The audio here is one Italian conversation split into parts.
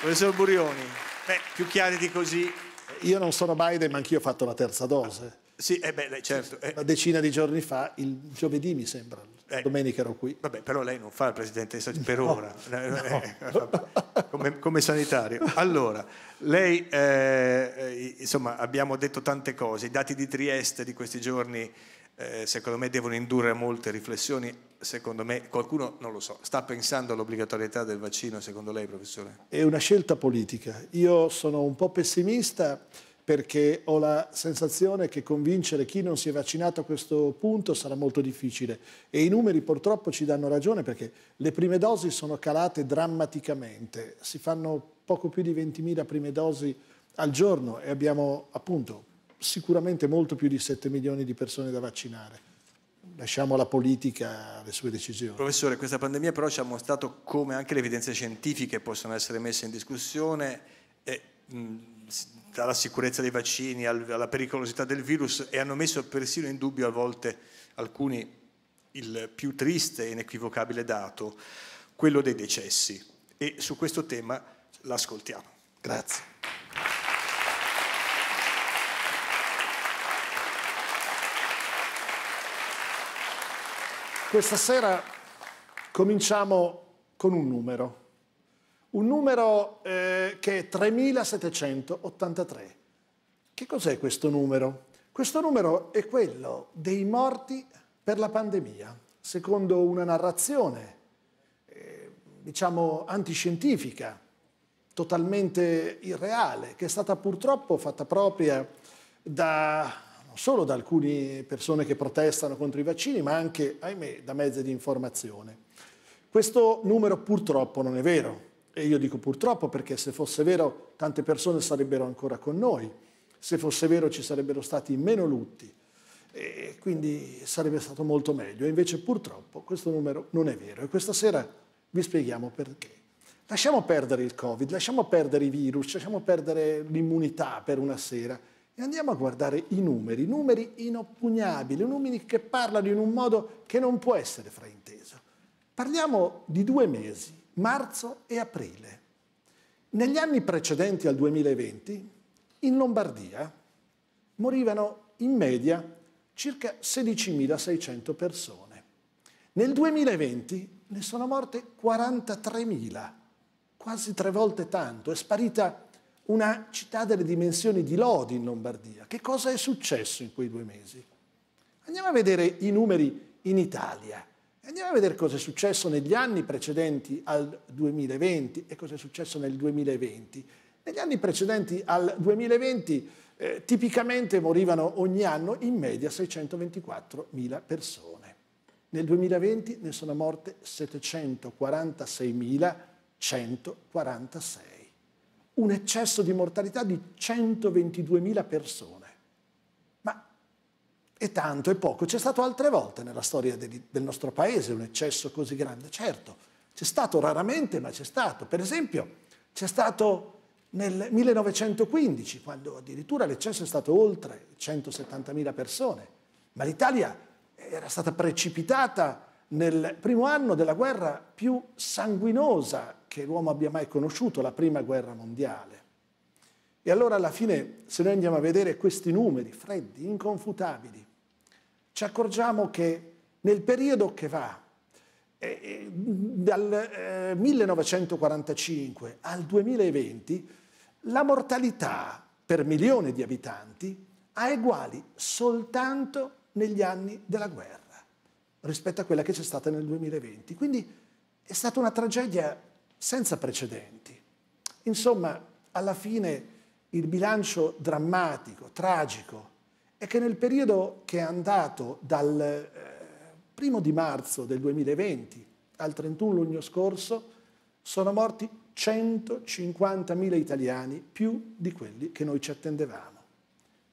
Professor Burioni, beh, più chiari di così. Io non sono Biden, ma anch'io ho fatto la terza dose. Sì, eh beh, certo. Eh. Una decina di giorni fa, il giovedì mi sembra, eh, domenica ero qui. Vabbè, però lei non fa il Presidente dei per no, ora, no. Eh, come, come, sanitario. Allora, lei, eh, eh, insomma, abbiamo detto tante cose, i dati di Trieste di questi giorni eh, secondo me devono indurre a molte riflessioni. Secondo me qualcuno, non lo so, sta pensando all'obbligatorietà del vaccino, secondo lei professore? È una scelta politica. Io sono un po' pessimista perché ho la sensazione che convincere chi non si è vaccinato a questo punto sarà molto difficile e i numeri purtroppo ci danno ragione perché le prime dosi sono calate drammaticamente, si fanno poco più di 20.000 prime dosi al giorno e abbiamo appunto sicuramente molto più di 7 milioni di persone da vaccinare. Lasciamo alla politica le sue decisioni. Professore, questa pandemia però ci ha mostrato come anche le evidenze scientifiche possono essere messe in discussione, e, mh, dalla sicurezza dei vaccini al, alla pericolosità del virus, e hanno messo persino in dubbio a volte alcuni il più triste e inequivocabile dato, quello dei decessi. E su questo tema l'ascoltiamo. Grazie. Questa sera cominciamo con un numero, un numero eh, che è 3783. Che cos'è questo numero? Questo numero è quello dei morti per la pandemia, secondo una narrazione, eh, diciamo, antiscientifica, totalmente irreale, che è stata purtroppo fatta propria da non solo da alcune persone che protestano contro i vaccini, ma anche, ahimè, da mezzi di informazione. Questo numero purtroppo non è vero, e io dico purtroppo perché se fosse vero tante persone sarebbero ancora con noi, se fosse vero ci sarebbero stati meno lutti e quindi sarebbe stato molto meglio. Invece purtroppo questo numero non è vero e questa sera vi spieghiamo perché. Lasciamo perdere il Covid, lasciamo perdere i virus, lasciamo perdere l'immunità per una sera e andiamo a guardare i numeri, numeri inoppugnabili, numeri che parlano in un modo che non può essere frainteso. Parliamo di due mesi, marzo e aprile. Negli anni precedenti al 2020, in Lombardia morivano in media circa 16.600 persone. Nel 2020 ne sono morte 43.000, quasi tre volte tanto, è sparita una città delle dimensioni di Lodi in Lombardia. Che cosa è successo in quei due mesi? Andiamo a vedere i numeri in Italia. Andiamo a vedere cosa è successo negli anni precedenti al 2020 e cosa è successo nel 2020. Negli anni precedenti al 2020 eh, tipicamente morivano ogni anno in media 624.000 persone. Nel 2020 ne sono morte 746.146 un eccesso di mortalità di 122.000 persone. Ma è tanto, è poco. C'è stato altre volte nella storia del nostro paese un eccesso così grande, certo. C'è stato raramente, ma c'è stato. Per esempio, c'è stato nel 1915, quando addirittura l'eccesso è stato oltre 170.000 persone, ma l'Italia era stata precipitata nel primo anno della guerra più sanguinosa che l'uomo abbia mai conosciuto, la prima guerra mondiale. E allora alla fine, se noi andiamo a vedere questi numeri freddi, inconfutabili, ci accorgiamo che nel periodo che va eh, eh dal eh, 1945 al 2020, la mortalità per milione di abitanti ha uguali soltanto negli anni della guerra rispetto a quella che c'è stata nel 2020. Quindi è stata una tragedia senza precedenti. Insomma, alla fine il bilancio drammatico, tragico, è che nel periodo che è andato dal eh, primo di marzo del 2020 al 31 luglio scorso sono morti 150.000 italiani più di quelli che noi ci attendevamo.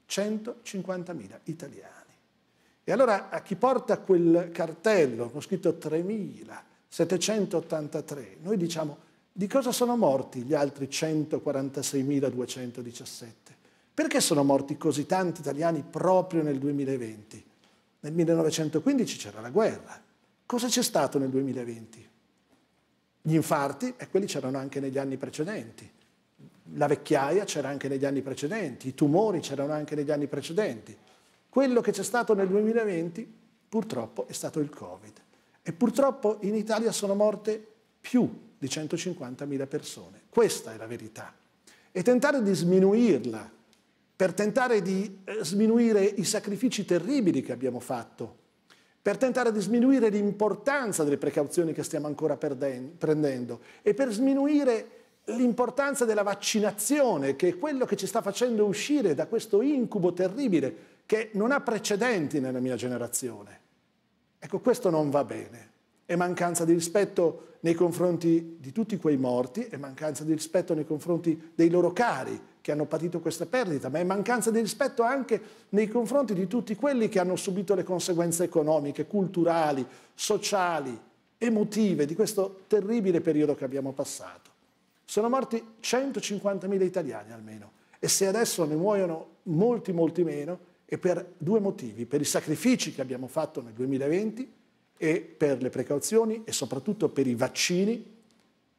150.000 italiani. E allora a chi porta quel cartello con scritto 3783, noi diciamo di cosa sono morti gli altri 146.217? Perché sono morti così tanti italiani proprio nel 2020? Nel 1915 c'era la guerra. Cosa c'è stato nel 2020? Gli infarti, e quelli c'erano anche negli anni precedenti. La vecchiaia c'era anche negli anni precedenti, i tumori c'erano anche negli anni precedenti quello che c'è stato nel 2020 purtroppo è stato il Covid e purtroppo in Italia sono morte più di 150.000 persone. Questa è la verità. E tentare di sminuirla, per tentare di eh, sminuire i sacrifici terribili che abbiamo fatto, per tentare di sminuire l'importanza delle precauzioni che stiamo ancora prendendo e per sminuire l'importanza della vaccinazione, che è quello che ci sta facendo uscire da questo incubo terribile che non ha precedenti nella mia generazione. Ecco, questo non va bene. È mancanza di rispetto nei confronti di tutti quei morti, è mancanza di rispetto nei confronti dei loro cari che hanno patito questa perdita, ma è mancanza di rispetto anche nei confronti di tutti quelli che hanno subito le conseguenze economiche, culturali, sociali, emotive di questo terribile periodo che abbiamo passato. Sono morti 150.000 italiani almeno e se adesso ne muoiono molti, molti meno, e per due motivi, per i sacrifici che abbiamo fatto nel 2020 e per le precauzioni e soprattutto per i vaccini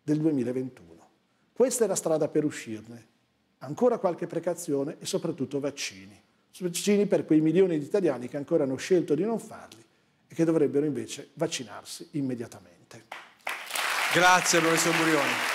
del 2021. Questa è la strada per uscirne. Ancora qualche precauzione e soprattutto vaccini. Vaccini per quei milioni di italiani che ancora hanno scelto di non farli e che dovrebbero invece vaccinarsi immediatamente. Grazie professor Burioni.